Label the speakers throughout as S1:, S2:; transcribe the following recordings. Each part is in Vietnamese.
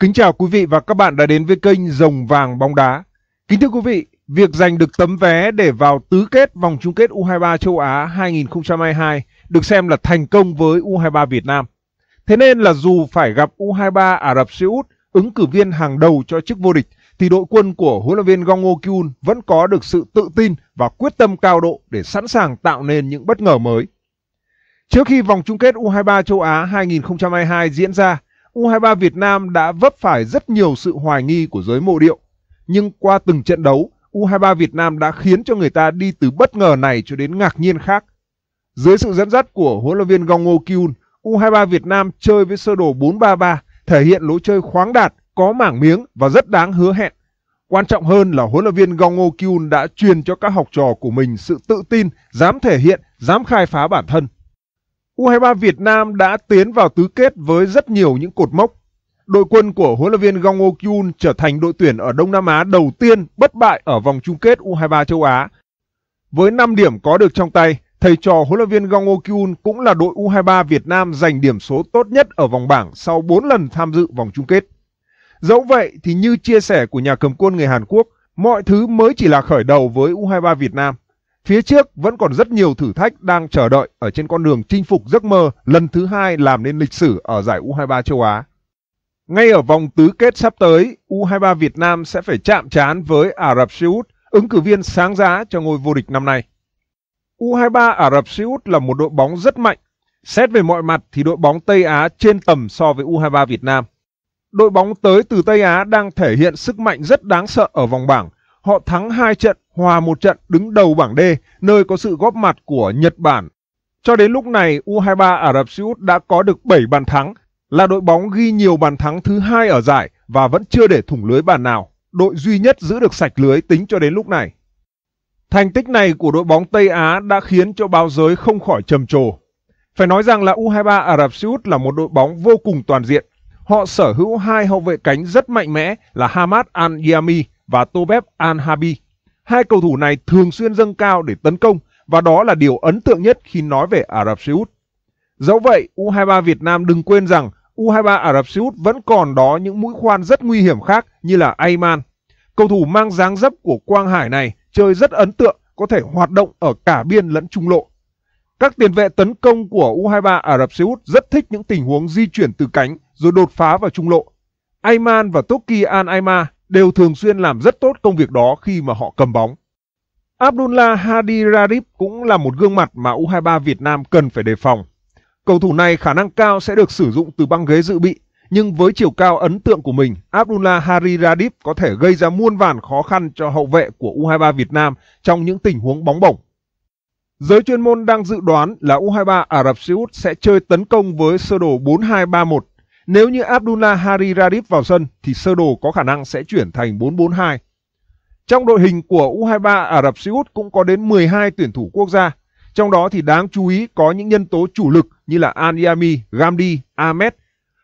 S1: Kính chào quý vị và các bạn đã đến với kênh Rồng Vàng Bóng Đá. Kính thưa quý vị, việc giành được tấm vé để vào tứ kết vòng chung kết U23 châu Á 2022 được xem là thành công với U23 Việt Nam. Thế nên là dù phải gặp U23 Ả Rập Xê Út, ứng cử viên hàng đầu cho chức vô địch, thì đội quân của huấn luyện viên Gong Ngo vẫn có được sự tự tin và quyết tâm cao độ để sẵn sàng tạo nên những bất ngờ mới. Trước khi vòng chung kết U23 châu Á 2022 diễn ra, U23 Việt Nam đã vấp phải rất nhiều sự hoài nghi của giới mộ điệu. Nhưng qua từng trận đấu, U23 Việt Nam đã khiến cho người ta đi từ bất ngờ này cho đến ngạc nhiên khác. Dưới sự dẫn dắt của huấn luyện viên Gong Ngô Kyun, U23 Việt Nam chơi với sơ đồ 4-3-3, thể hiện lối chơi khoáng đạt, có mảng miếng và rất đáng hứa hẹn. Quan trọng hơn là huấn luyện viên Gong Ngô Kyun đã truyền cho các học trò của mình sự tự tin, dám thể hiện, dám khai phá bản thân. U23 Việt Nam đã tiến vào tứ kết với rất nhiều những cột mốc. Đội quân của huấn luyện viên Gong Okyun trở thành đội tuyển ở Đông Nam Á đầu tiên bất bại ở vòng chung kết U23 châu Á. Với 5 điểm có được trong tay, thầy trò huấn luyện viên Gong Okyun cũng là đội U23 Việt Nam giành điểm số tốt nhất ở vòng bảng sau 4 lần tham dự vòng chung kết. Dẫu vậy thì như chia sẻ của nhà cầm quân người Hàn Quốc, mọi thứ mới chỉ là khởi đầu với U23 Việt Nam. Phía trước vẫn còn rất nhiều thử thách đang chờ đợi ở trên con đường chinh phục giấc mơ lần thứ hai làm nên lịch sử ở giải U23 châu Á. Ngay ở vòng tứ kết sắp tới, U23 Việt Nam sẽ phải chạm trán với Ả Rập Xê Út, ứng cử viên sáng giá cho ngôi vô địch năm nay. U23 Ả Rập Xê Út là một đội bóng rất mạnh. Xét về mọi mặt thì đội bóng Tây Á trên tầm so với U23 Việt Nam. Đội bóng tới từ Tây Á đang thể hiện sức mạnh rất đáng sợ ở vòng bảng. Họ thắng 2 trận hòa một trận đứng đầu bảng D, nơi có sự góp mặt của Nhật Bản. Cho đến lúc này, U23 Ả Rập Xê Út đã có được 7 bàn thắng, là đội bóng ghi nhiều bàn thắng thứ hai ở giải và vẫn chưa để thủng lưới bàn nào, đội duy nhất giữ được sạch lưới tính cho đến lúc này. Thành tích này của đội bóng Tây Á đã khiến cho báo giới không khỏi trầm trồ. Phải nói rằng là U23 Ả Rập Xê Út là một đội bóng vô cùng toàn diện. Họ sở hữu hai hậu vệ cánh rất mạnh mẽ là Hamad Al-Yami và Tobeb Al-Habi. Hai cầu thủ này thường xuyên dâng cao để tấn công và đó là điều ấn tượng nhất khi nói về Ả Rập Xê Út. Dẫu vậy, U23 Việt Nam đừng quên rằng U23 Ả Rập Xê Út vẫn còn đó những mũi khoan rất nguy hiểm khác như là Ayman. Cầu thủ mang dáng dấp của Quang Hải này chơi rất ấn tượng, có thể hoạt động ở cả biên lẫn trung lộ. Các tiền vệ tấn công của U23 Ả Rập Xê Út rất thích những tình huống di chuyển từ cánh rồi đột phá vào trung lộ. Ayman và Toki An Aima đều thường xuyên làm rất tốt công việc đó khi mà họ cầm bóng. Abdullah Hadi Radib cũng là một gương mặt mà U23 Việt Nam cần phải đề phòng. Cầu thủ này khả năng cao sẽ được sử dụng từ băng ghế dự bị, nhưng với chiều cao ấn tượng của mình, Abdullah Hari Radib có thể gây ra muôn vàn khó khăn cho hậu vệ của U23 Việt Nam trong những tình huống bóng bổng. Giới chuyên môn đang dự đoán là U23 Ả Rập Xê Út sẽ chơi tấn công với sơ đồ 4-2-3-1 nếu như Abdullah Hari Radib vào sân thì sơ đồ có khả năng sẽ chuyển thành 4-4-2. Trong đội hình của U23 Ả Rập Xê Út cũng có đến 12 tuyển thủ quốc gia. Trong đó thì đáng chú ý có những nhân tố chủ lực như là Anyami, Gamdi, Ahmed.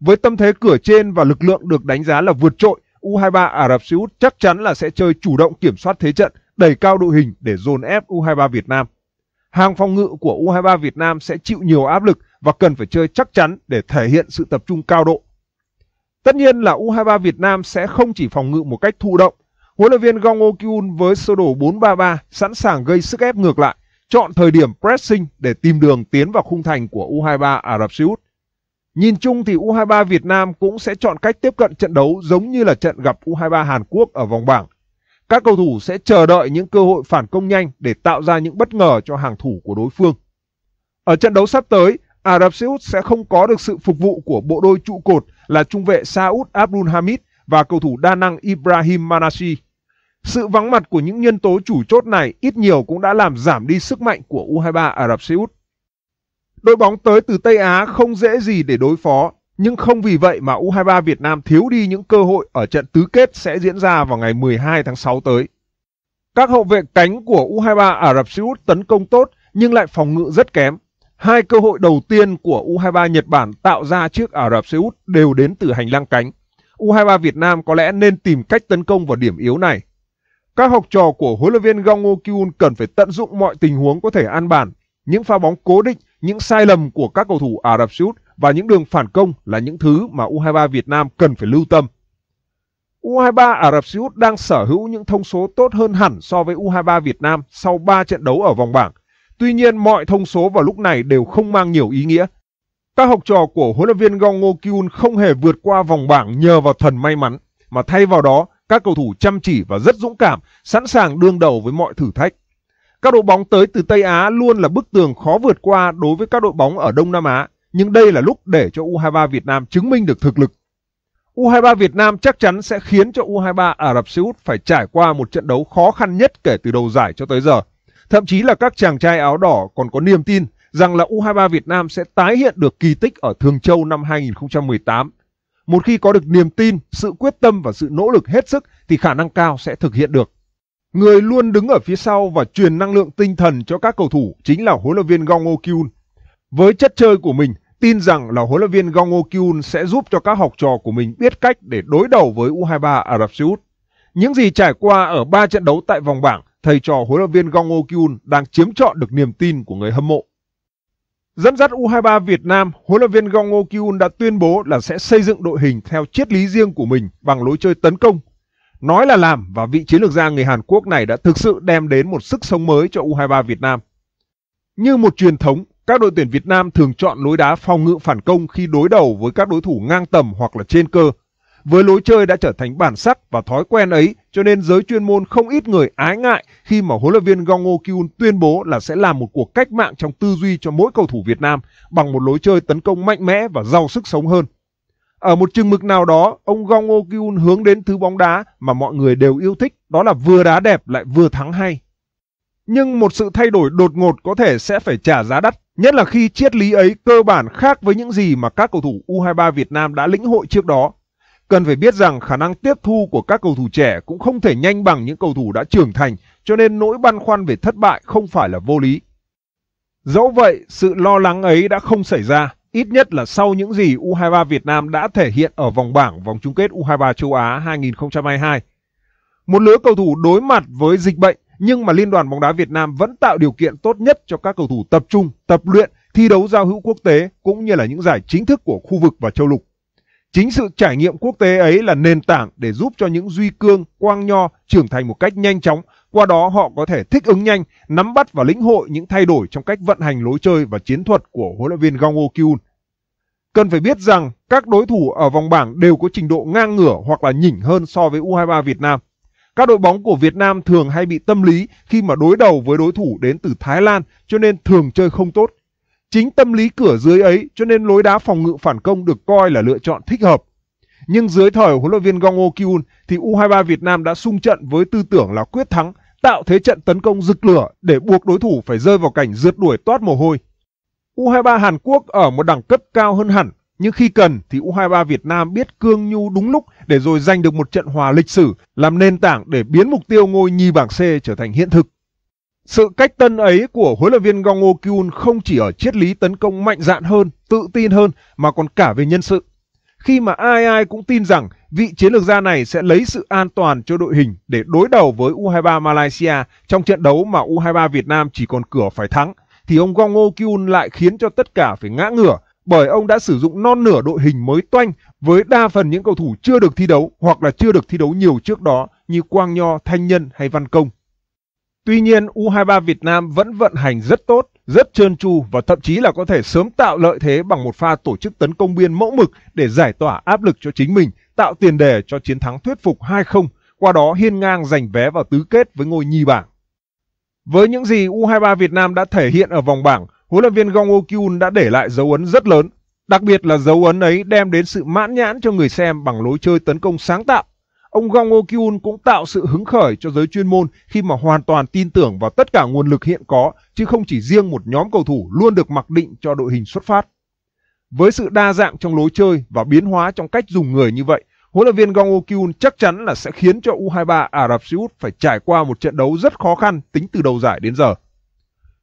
S1: Với tâm thế cửa trên và lực lượng được đánh giá là vượt trội, U23 Ả Rập Xê Út chắc chắn là sẽ chơi chủ động kiểm soát thế trận, đẩy cao đội hình để dồn ép U23 Việt Nam hàng phòng ngự của U23 Việt Nam sẽ chịu nhiều áp lực và cần phải chơi chắc chắn để thể hiện sự tập trung cao độ. Tất nhiên là U23 Việt Nam sẽ không chỉ phòng ngự một cách thụ động. Huấn luyện viên Gong Kyun với sơ đồ 4-3-3 sẵn sàng gây sức ép ngược lại, chọn thời điểm pressing để tìm đường tiến vào khung thành của U23 Ả Rập Xê Út. Nhìn chung thì U23 Việt Nam cũng sẽ chọn cách tiếp cận trận đấu giống như là trận gặp U23 Hàn Quốc ở vòng bảng – các cầu thủ sẽ chờ đợi những cơ hội phản công nhanh để tạo ra những bất ngờ cho hàng thủ của đối phương. Ở trận đấu sắp tới, Ả Rập Xê Út sẽ không có được sự phục vụ của bộ đôi trụ cột là trung vệ Saud Abdul Hamid và cầu thủ đa năng Ibrahim Manashi. Sự vắng mặt của những nhân tố chủ chốt này ít nhiều cũng đã làm giảm đi sức mạnh của U23 Ả Rập Xê Út. Đội bóng tới từ Tây Á không dễ gì để đối phó nhưng không vì vậy mà U23 Việt Nam thiếu đi những cơ hội ở trận tứ kết sẽ diễn ra vào ngày 12 tháng 6 tới. Các hậu vệ cánh của U23 Ả Rập Xê Út tấn công tốt nhưng lại phòng ngự rất kém. Hai cơ hội đầu tiên của U23 Nhật Bản tạo ra trước Ả Rập Xê Út đều đến từ hành lang cánh. U23 Việt Nam có lẽ nên tìm cách tấn công vào điểm yếu này. Các học trò của huấn luyện viên Gong Kyun cần phải tận dụng mọi tình huống có thể ăn bàn, những pha bóng cố định, những sai lầm của các cầu thủ Ả Rập Xê Út và những đường phản công là những thứ mà U23 Việt Nam cần phải lưu tâm. U23 Ả Rập Xê Út đang sở hữu những thông số tốt hơn hẳn so với U23 Việt Nam sau 3 trận đấu ở vòng bảng. Tuy nhiên mọi thông số vào lúc này đều không mang nhiều ý nghĩa. Các học trò của huấn luyện viên Gong Ngo Kyun không hề vượt qua vòng bảng nhờ vào thần may mắn, mà thay vào đó các cầu thủ chăm chỉ và rất dũng cảm, sẵn sàng đương đầu với mọi thử thách. Các đội bóng tới từ Tây Á luôn là bức tường khó vượt qua đối với các đội bóng ở Đông Nam Á nhưng đây là lúc để cho U23 Việt Nam chứng minh được thực lực. U23 Việt Nam chắc chắn sẽ khiến cho U23 Ả Rập Xê Út phải trải qua một trận đấu khó khăn nhất kể từ đầu giải cho tới giờ. Thậm chí là các chàng trai áo đỏ còn có niềm tin rằng là U23 Việt Nam sẽ tái hiện được kỳ tích ở Thường Châu năm 2018. Một khi có được niềm tin, sự quyết tâm và sự nỗ lực hết sức thì khả năng cao sẽ thực hiện được. Người luôn đứng ở phía sau và truyền năng lượng tinh thần cho các cầu thủ chính là huấn luyện viên Gong Ô Kyun với chất chơi của mình, tin rằng là huấn luyện viên Gong Okyun sẽ giúp cho các học trò của mình biết cách để đối đầu với U23 Ả Rập Xê Út. Những gì trải qua ở 3 trận đấu tại vòng bảng, thầy trò huấn luyện viên Gong Okyun đang chiếm trọn được niềm tin của người hâm mộ. Dẫn dắt U23 Việt Nam, huấn luyện viên Gong Okyun đã tuyên bố là sẽ xây dựng đội hình theo triết lý riêng của mình bằng lối chơi tấn công. Nói là làm và vị chiến lược gia người Hàn Quốc này đã thực sự đem đến một sức sống mới cho U23 Việt Nam. Như một truyền thống, các đội tuyển Việt Nam thường chọn lối đá phòng ngự phản công khi đối đầu với các đối thủ ngang tầm hoặc là trên cơ. Với lối chơi đã trở thành bản sắc và thói quen ấy, cho nên giới chuyên môn không ít người ái ngại khi mà huấn luyện viên Gongo Kyun tuyên bố là sẽ làm một cuộc cách mạng trong tư duy cho mỗi cầu thủ Việt Nam bằng một lối chơi tấn công mạnh mẽ và giàu sức sống hơn. Ở một chừng mực nào đó, ông Gongo Kyun hướng đến thứ bóng đá mà mọi người đều yêu thích, đó là vừa đá đẹp lại vừa thắng hay. Nhưng một sự thay đổi đột ngột có thể sẽ phải trả giá đắt Nhất là khi triết lý ấy cơ bản khác với những gì mà các cầu thủ U23 Việt Nam đã lĩnh hội trước đó. Cần phải biết rằng khả năng tiếp thu của các cầu thủ trẻ cũng không thể nhanh bằng những cầu thủ đã trưởng thành, cho nên nỗi băn khoăn về thất bại không phải là vô lý. Dẫu vậy, sự lo lắng ấy đã không xảy ra, ít nhất là sau những gì U23 Việt Nam đã thể hiện ở vòng bảng vòng chung kết U23 châu Á 2022. Một lứa cầu thủ đối mặt với dịch bệnh nhưng mà Liên đoàn bóng đá Việt Nam vẫn tạo điều kiện tốt nhất cho các cầu thủ tập trung, tập luyện, thi đấu giao hữu quốc tế cũng như là những giải chính thức của khu vực và châu lục. Chính sự trải nghiệm quốc tế ấy là nền tảng để giúp cho những Duy Cương, Quang Nho trưởng thành một cách nhanh chóng, qua đó họ có thể thích ứng nhanh, nắm bắt và lĩnh hội những thay đổi trong cách vận hành lối chơi và chiến thuật của huấn luyện viên Gong Ho Cần phải biết rằng các đối thủ ở vòng bảng đều có trình độ ngang ngửa hoặc là nhỉnh hơn so với U23 Việt Nam. Các đội bóng của Việt Nam thường hay bị tâm lý khi mà đối đầu với đối thủ đến từ Thái Lan cho nên thường chơi không tốt. Chính tâm lý cửa dưới ấy cho nên lối đá phòng ngự phản công được coi là lựa chọn thích hợp. Nhưng dưới thời huấn luyện viên Gong Okyun, thì U23 Việt Nam đã sung trận với tư tưởng là quyết thắng, tạo thế trận tấn công rực lửa để buộc đối thủ phải rơi vào cảnh rượt đuổi toát mồ hôi. U23 Hàn Quốc ở một đẳng cấp cao hơn hẳn nhưng khi cần thì U23 Việt Nam biết cương nhu đúng lúc để rồi giành được một trận hòa lịch sử, làm nền tảng để biến mục tiêu ngôi nhì bảng C trở thành hiện thực. Sự cách tân ấy của huấn luyện viên Gong Kyun không chỉ ở triết lý tấn công mạnh dạn hơn, tự tin hơn mà còn cả về nhân sự. Khi mà ai ai cũng tin rằng vị chiến lược gia này sẽ lấy sự an toàn cho đội hình để đối đầu với U23 Malaysia trong trận đấu mà U23 Việt Nam chỉ còn cửa phải thắng, thì ông Gong Kyun lại khiến cho tất cả phải ngã ngửa bởi ông đã sử dụng non nửa đội hình mới toanh với đa phần những cầu thủ chưa được thi đấu hoặc là chưa được thi đấu nhiều trước đó như Quang Nho, Thanh Nhân hay Văn Công. Tuy nhiên, U23 Việt Nam vẫn vận hành rất tốt, rất trơn tru và thậm chí là có thể sớm tạo lợi thế bằng một pha tổ chức tấn công biên mẫu mực để giải tỏa áp lực cho chính mình, tạo tiền đề cho chiến thắng thuyết phục 2-0, qua đó hiên ngang giành vé vào tứ kết với ngôi nhì bảng. Với những gì U23 Việt Nam đã thể hiện ở vòng bảng, huấn luyện viên Gong Kyun đã để lại dấu ấn rất lớn. Đặc biệt là dấu ấn ấy đem đến sự mãn nhãn cho người xem bằng lối chơi tấn công sáng tạo. Ông Gong Kyun cũng tạo sự hứng khởi cho giới chuyên môn khi mà hoàn toàn tin tưởng vào tất cả nguồn lực hiện có, chứ không chỉ riêng một nhóm cầu thủ luôn được mặc định cho đội hình xuất phát. Với sự đa dạng trong lối chơi và biến hóa trong cách dùng người như vậy, huấn luyện viên Gong Kyun chắc chắn là sẽ khiến cho U23 Ả Rập Xê Út phải trải qua một trận đấu rất khó khăn tính từ đầu giải đến giờ.